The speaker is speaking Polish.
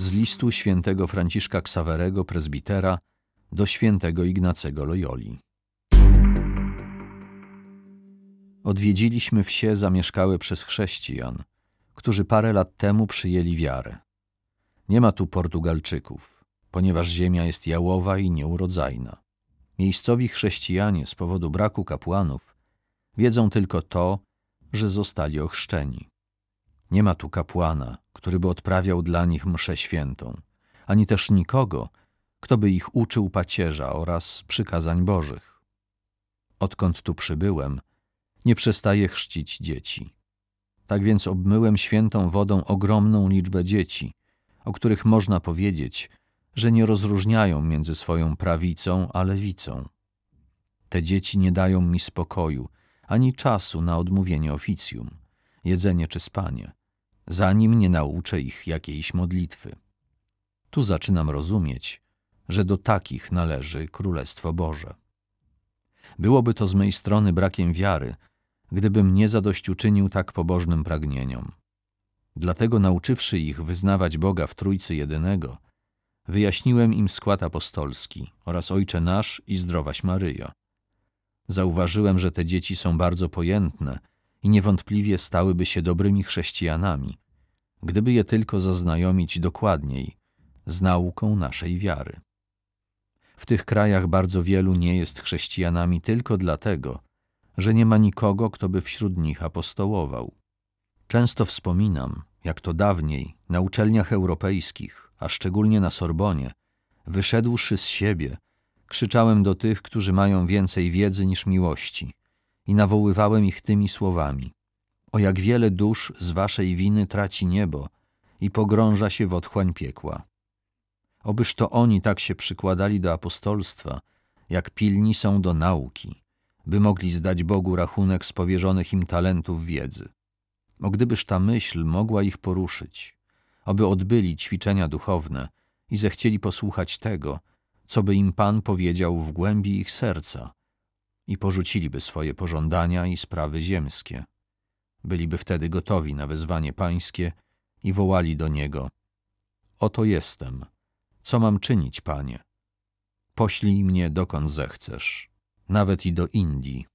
z listu świętego Franciszka Ksawerego prezbitera do świętego Ignacego Loyoli. Odwiedziliśmy wsie zamieszkałe przez chrześcijan, którzy parę lat temu przyjęli wiarę. Nie ma tu Portugalczyków, ponieważ ziemia jest jałowa i nieurodzajna. Miejscowi chrześcijanie z powodu braku kapłanów wiedzą tylko to, że zostali ochrzczeni. Nie ma tu kapłana, który by odprawiał dla nich mszę świętą, ani też nikogo, kto by ich uczył pacierza oraz przykazań bożych. Odkąd tu przybyłem, nie przestaje chrzcić dzieci. Tak więc obmyłem świętą wodą ogromną liczbę dzieci, o których można powiedzieć, że nie rozróżniają między swoją prawicą a lewicą. Te dzieci nie dają mi spokoju, ani czasu na odmówienie oficjum, jedzenie czy spanie zanim nie nauczę ich jakiejś modlitwy. Tu zaczynam rozumieć, że do takich należy Królestwo Boże. Byłoby to z mojej strony brakiem wiary, gdybym nie zadośćuczynił tak pobożnym pragnieniom. Dlatego nauczywszy ich wyznawać Boga w Trójcy Jedynego, wyjaśniłem im skład apostolski oraz Ojcze Nasz i Zdrowaś Maryjo. Zauważyłem, że te dzieci są bardzo pojętne i niewątpliwie stałyby się dobrymi chrześcijanami, gdyby je tylko zaznajomić dokładniej z nauką naszej wiary. W tych krajach bardzo wielu nie jest chrześcijanami tylko dlatego, że nie ma nikogo, kto by wśród nich apostołował. Często wspominam, jak to dawniej na uczelniach europejskich, a szczególnie na Sorbonie, wyszedłszy z siebie, krzyczałem do tych, którzy mają więcej wiedzy niż miłości i nawoływałem ich tymi słowami. O jak wiele dusz z waszej winy traci niebo i pogrąża się w otchłań piekła. Obyż to oni tak się przykładali do apostolstwa, jak pilni są do nauki, by mogli zdać Bogu rachunek z powierzonych im talentów wiedzy. O gdybyż ta myśl mogła ich poruszyć, aby odbyli ćwiczenia duchowne i zechcieli posłuchać tego, co by im Pan powiedział w głębi ich serca, i porzuciliby swoje pożądania i sprawy ziemskie. Byliby wtedy gotowi na wezwanie pańskie i wołali do niego: Oto jestem. Co mam czynić, panie? Poślij mnie dokąd zechcesz, nawet i do Indii.